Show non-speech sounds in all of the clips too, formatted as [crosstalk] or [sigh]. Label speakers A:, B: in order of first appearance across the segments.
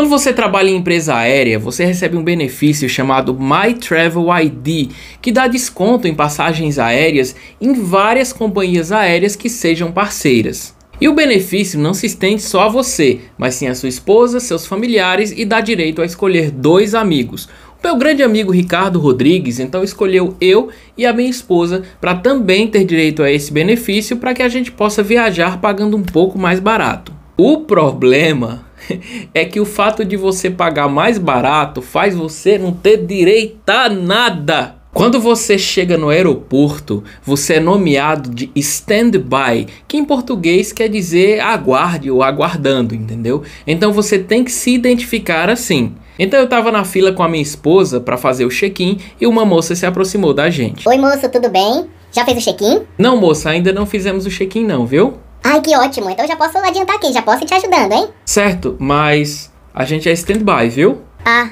A: Quando você trabalha em empresa aérea, você recebe um benefício chamado My Travel ID, que dá desconto em passagens aéreas em várias companhias aéreas que sejam parceiras. E o benefício não se estende só a você, mas sim a sua esposa, seus familiares e dá direito a escolher dois amigos. O meu grande amigo Ricardo Rodrigues então escolheu eu e a minha esposa para também ter direito a esse benefício para que a gente possa viajar pagando um pouco mais barato. O problema [laughs] é que o fato de você pagar mais barato faz você não ter direito a nada. Quando você chega no aeroporto, você é nomeado de stand-by, que em português quer dizer aguarde ou aguardando, entendeu? Então você tem que se identificar assim. Então eu tava na fila com a minha esposa para fazer o check-in e uma moça se aproximou da gente.
B: Oi moça, tudo bem? Já fez o check-in?
A: Não, moça, ainda não fizemos o check-in não, viu?
B: Ai, que ótimo. Então já posso adiantar aqui, já posso ir te ajudando, hein?
A: Certo, mas a gente é stand-by, viu?
B: Ah.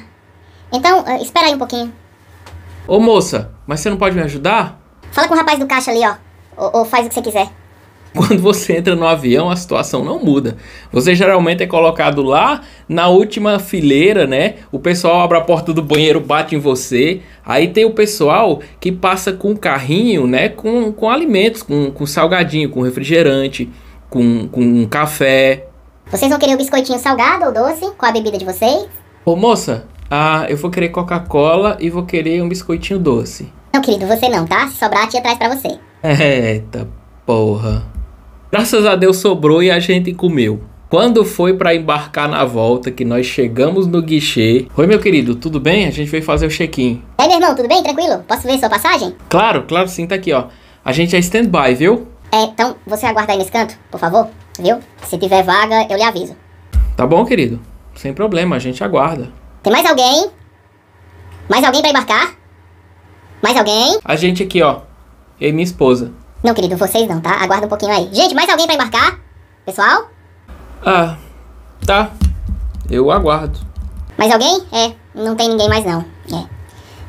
B: Então, uh, espera aí um pouquinho.
A: Ô moça, mas você não pode me ajudar?
B: Fala com o rapaz do caixa ali, ó. Ou, ou faz o que você quiser. Quando
A: você entra no avião, a situação não muda. Você geralmente é colocado lá na última fileira, né? O pessoal abre a porta do banheiro, bate em você. Aí tem o pessoal que passa com o carrinho, né? Com, com alimentos, com, com salgadinho, com refrigerante, com, com um café.
B: Vocês vão querer o biscoitinho salgado ou doce com a bebida de vocês?
A: Ô moça, ah, eu vou querer Coca-Cola e vou querer um biscoitinho doce.
B: Não, querido, você não, tá? Se sobrar, a tia traz pra você.
A: [laughs] Eita porra. Graças a Deus sobrou e a gente comeu. Quando foi para embarcar na volta, que nós chegamos no guichê. Oi, meu querido, tudo bem? A gente veio fazer o check-in.
B: Oi, meu irmão, tudo bem? Tranquilo? Posso ver sua passagem?
A: Claro, claro sim, tá aqui, ó. A gente é stand-by, viu?
B: É, então você aguarda aí nesse canto, por favor, viu? Se tiver vaga, eu lhe aviso.
A: Tá bom, querido. Sem problema,
B: a gente aguarda. Tem mais alguém? Mais alguém para embarcar? Mais alguém? A gente aqui, ó. Eu e minha esposa. Não, querido, vocês não, tá? Aguarda um pouquinho aí. Gente, mais alguém para embarcar? Pessoal? Ah, tá. Eu aguardo. Mais alguém? É, não tem ninguém mais não. É.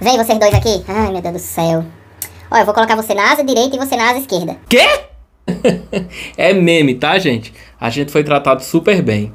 B: Vem vocês dois aqui. Ai, meu Deus do céu. Ó, eu vou colocar você na asa direita e você na asa esquerda. Quê?
A: [laughs] é meme, tá, gente? A gente foi tratado super bem.